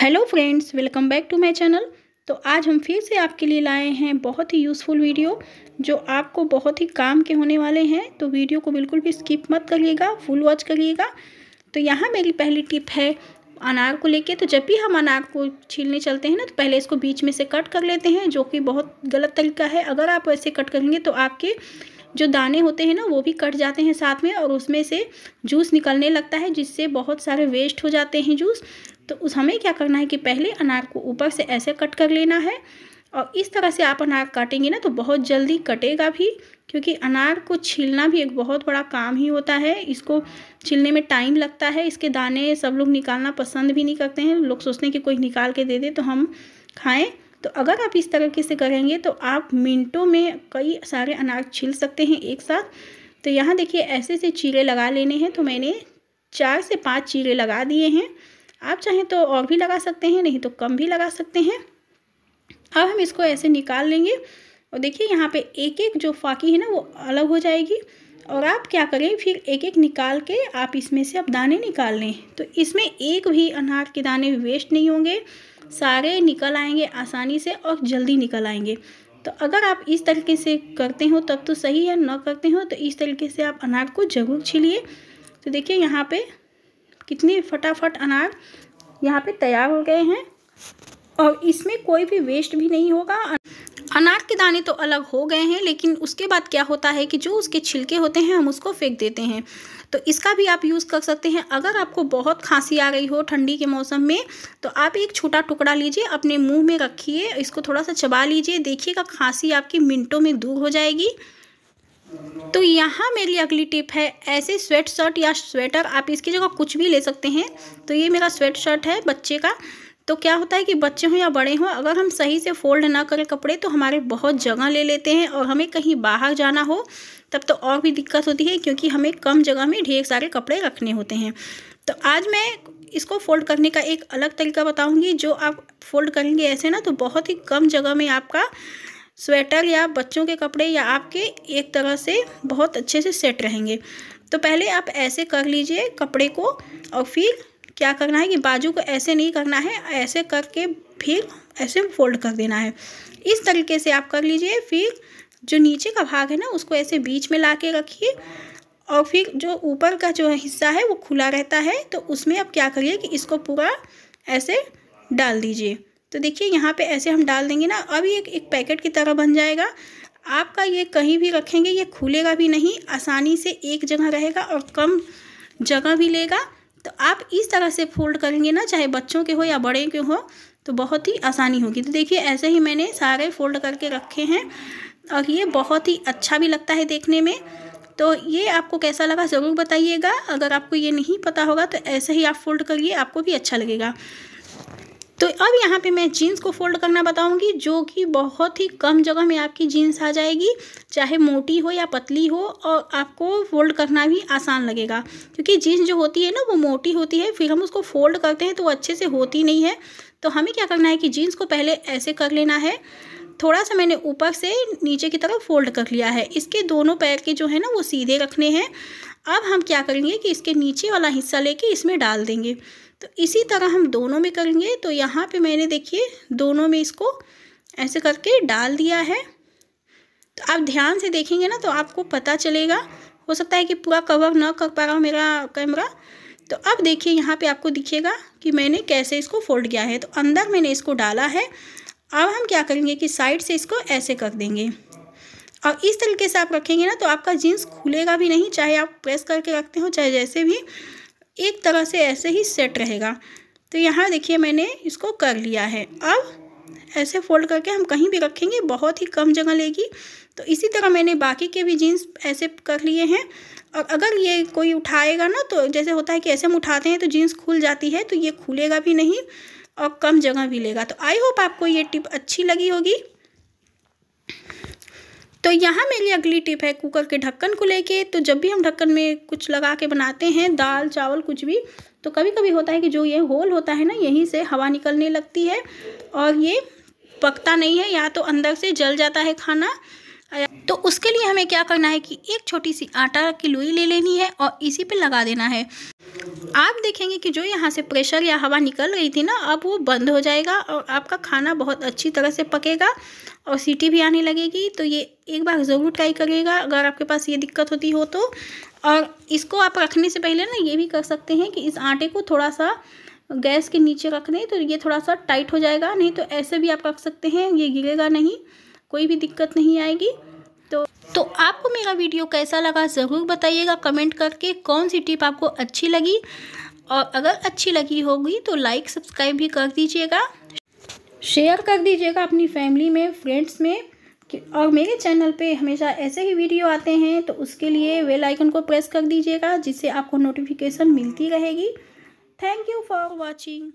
hello friends welcome back to my channel तो आज हम फिर से आपके लिए लाए हैं बहुत ही यूज़फुल वीडियो जो आपको बहुत ही काम के होने वाले हैं तो वीडियो को बिल्कुल भी स्किप मत करिएगा फुल वॉच करिएगा तो यहाँ मेरी पहली टिप है अनार को लेके तो जब भी हम अनार को छीलने चलते हैं ना तो पहले इसको बीच में से कट कर लेते हैं जो कि बहुत गलत तरीका है अगर आप ऐसे कट करेंगे तो आपके जो दाने होते हैं ना वो भी कट जाते हैं साथ में और उसमें से जूस निकलने लगता है जिससे बहुत सारे वेस्ट हो जाते हैं जूस तो उस हमें क्या करना है कि पहले अनार को ऊपर से ऐसे कट कर लेना है और इस तरह से आप अनार काटेंगे ना तो बहुत जल्दी कटेगा भी क्योंकि अनार को छीलना भी एक बहुत बड़ा काम ही होता है इसको छीलने में टाइम लगता है इसके दाने सब लोग निकालना पसंद भी नहीं करते हैं लोग सोचते हैं कि कोई निकाल के दे दे तो हम खाएं तो अगर आप इस तरीके से करेंगे तो आप मिनटों में कई सारे अनार छील सकते हैं एक साथ तो यहाँ देखिए ऐसे से चीरे लगा लेने हैं तो मैंने चार से पाँच चीरे लगा दिए हैं आप चाहें तो और भी लगा सकते हैं नहीं तो कम भी लगा सकते हैं अब हम इसको ऐसे निकाल लेंगे और देखिए यहाँ पे एक एक जो फाकी है ना वो अलग हो जाएगी और आप क्या करें फिर एक एक निकाल के आप इसमें से अब दाने निकाल लें तो इसमें एक भी अनार के दाने वेस्ट नहीं होंगे सारे निकल आएंगे आसानी से और जल्दी निकल आएंगे तो अगर आप इस तरीके से करते हो तब तो सही है न करते हो तो इस तरीके से आप अनार को जरूर छीलिए तो देखिए यहाँ पर कितने फटाफट अनार यहाँ पे तैयार हो गए हैं और इसमें कोई भी वेस्ट भी नहीं होगा अनार के दाने तो अलग हो गए हैं लेकिन उसके बाद क्या होता है कि जो उसके छिलके होते हैं हम उसको फेंक देते हैं तो इसका भी आप यूज़ कर सकते हैं अगर आपको बहुत खांसी आ गई हो ठंडी के मौसम में तो आप एक छोटा टुकड़ा लीजिए अपने मुंह में रखिए इसको थोड़ा सा चबा लीजिए देखिएगा खांसी आपकी मिनटों में दूर हो जाएगी तो यहाँ मेरी अगली टिप है ऐसे स्वेट शर्ट या स्वेटर आप इसकी जगह कुछ भी ले सकते हैं तो ये मेरा स्वेट शर्ट है बच्चे का तो क्या होता है कि बच्चे हों या बड़े हों अगर हम सही से फोल्ड ना करें कपड़े तो हमारे बहुत जगह ले लेते हैं और हमें कहीं बाहर जाना हो तब तो और भी दिक्कत होती है क्योंकि हमें कम जगह में ढेर सारे कपड़े रखने होते हैं तो आज मैं इसको फोल्ड करने का एक अलग तरीका बताऊंगी जो आप फोल्ड करेंगे ऐसे ना तो बहुत ही कम जगह में आपका स्वेटर या बच्चों के कपड़े या आपके एक तरह से बहुत अच्छे से सेट रहेंगे तो पहले आप ऐसे कर लीजिए कपड़े को और फिर क्या करना है कि बाजू को ऐसे नहीं करना है ऐसे करके फिर ऐसे फोल्ड कर देना है इस तरीके से आप कर लीजिए फिर जो नीचे का भाग है ना उसको ऐसे बीच में ला के रखिए और फिर जो ऊपर का जो हिस्सा है वो खुला रहता है तो उसमें आप क्या करिए कि इसको पूरा ऐसे डाल दीजिए तो देखिए यहाँ पे ऐसे हम डाल देंगे ना अब ये एक पैकेट की तरह बन जाएगा आपका ये कहीं भी रखेंगे ये खुलेगा भी नहीं आसानी से एक जगह रहेगा और कम जगह भी लेगा तो आप इस तरह से फोल्ड करेंगे ना चाहे बच्चों के हो या बड़े के हो तो बहुत ही आसानी होगी तो देखिए ऐसे ही मैंने सारे फोल्ड करके रखे हैं और ये बहुत ही अच्छा भी लगता है देखने में तो ये आपको कैसा लगा ज़रूर बताइएगा अगर आपको ये नहीं पता होगा तो ऐसे ही आप फोल्ड करिए आपको भी अच्छा लगेगा तो अब यहाँ पे मैं जीन्स को फोल्ड करना बताऊँगी जो कि बहुत ही कम जगह में आपकी जीन्स आ जाएगी चाहे मोटी हो या पतली हो और आपको फोल्ड करना भी आसान लगेगा क्योंकि जीन्स जो होती है ना वो मोटी होती है फिर हम उसको फोल्ड करते हैं तो वो अच्छे से होती नहीं है तो हमें क्या करना है कि जीन्स को पहले ऐसे कर लेना है थोड़ा सा मैंने ऊपर से नीचे की तरफ फोल्ड कर लिया है इसके दोनों पैर के जो है ना वो सीधे रखने हैं अब हम क्या करेंगे कि इसके नीचे वाला हिस्सा लेके इसमें डाल देंगे तो इसी तरह हम दोनों में करेंगे तो यहाँ पे मैंने देखिए दोनों में इसको ऐसे करके डाल दिया है तो आप ध्यान से देखेंगे ना तो आपको पता चलेगा हो सकता है कि पूरा कवर ना कर पा रहा हो मेरा कैमरा तो अब देखिए यहाँ पे आपको दिखेगा कि मैंने कैसे इसको फोल्ड किया है तो अंदर मैंने इसको डाला है अब हम क्या करेंगे कि साइड से इसको ऐसे कर देंगे और इस तरीके से आप रखेंगे ना तो आपका जीन्स खुलेगा भी नहीं चाहे आप प्रेस करके रखते हो चाहे जैसे भी एक तरह से ऐसे ही सेट रहेगा तो यहाँ देखिए मैंने इसको कर लिया है अब ऐसे फोल्ड करके हम कहीं भी रखेंगे बहुत ही कम जगह लेगी तो इसी तरह मैंने बाकी के भी जीन्स ऐसे कर लिए हैं और अगर ये कोई उठाएगा ना तो जैसे होता है कि ऐसे हम उठाते हैं तो जीन्स खुल जाती है तो ये खुलेगा भी नहीं और कम जगह भी लेगा तो आई होप आपको ये टिप अच्छी लगी होगी तो यहाँ मेरी अगली टिप है कुकर के ढक्कन को लेके तो जब भी हम ढक्कन में कुछ लगा के बनाते हैं दाल चावल कुछ भी तो कभी कभी होता है कि जो ये होल होता है ना यहीं से हवा निकलने लगती है और ये पकता नहीं है या तो अंदर से जल जाता है खाना तो उसके लिए हमें क्या करना है कि एक छोटी सी आटा की लोई ले लेनी है और इसी पे लगा देना है आप देखेंगे कि जो यहाँ से प्रेशर या हवा निकल रही थी ना अब वो बंद हो जाएगा और आपका खाना बहुत अच्छी तरह से पकेगा और सीटी भी आने लगेगी तो ये एक बार ज़रूर ट्राई करिएगा अगर आपके पास ये दिक्कत होती हो तो और इसको आप रखने से पहले ना ये भी कर सकते हैं कि इस आटे को थोड़ा सा गैस के नीचे रख दें तो ये थोड़ा सा टाइट हो जाएगा नहीं तो ऐसे भी आप रख सकते हैं ये गिरेगा नहीं कोई भी दिक्कत नहीं आएगी तो आपको मेरा वीडियो कैसा लगा ज़रूर बताइएगा कमेंट करके कौन सी टिप आपको अच्छी लगी और अगर अच्छी लगी होगी तो लाइक सब्सक्राइब भी कर दीजिएगा शेयर कर दीजिएगा अपनी फैमिली में फ्रेंड्स में और मेरे चैनल पे हमेशा ऐसे ही वीडियो आते हैं तो उसके लिए वेल आइकन को प्रेस कर दीजिएगा जिससे आपको नोटिफिकेशन मिलती रहेगी थैंक यू फॉर वॉचिंग